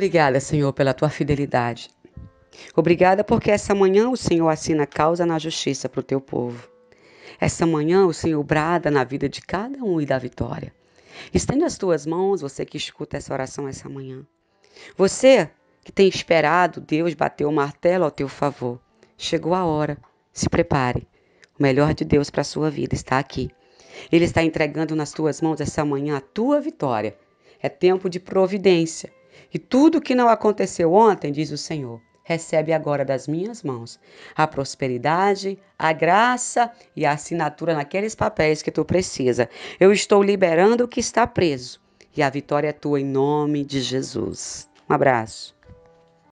Obrigada, Senhor, pela tua fidelidade. Obrigada porque essa manhã o Senhor assina causa na justiça para o teu povo. Essa manhã o Senhor brada na vida de cada um e dá vitória. Estende as tuas mãos, você que escuta essa oração essa manhã. Você que tem esperado Deus bater o martelo ao teu favor. Chegou a hora. Se prepare. O melhor de Deus para a sua vida está aqui. Ele está entregando nas tuas mãos essa manhã a tua vitória. É tempo de providência. E tudo que não aconteceu ontem, diz o Senhor, recebe agora das minhas mãos a prosperidade, a graça e a assinatura naqueles papéis que tu precisa. Eu estou liberando o que está preso e a vitória é tua em nome de Jesus. Um abraço.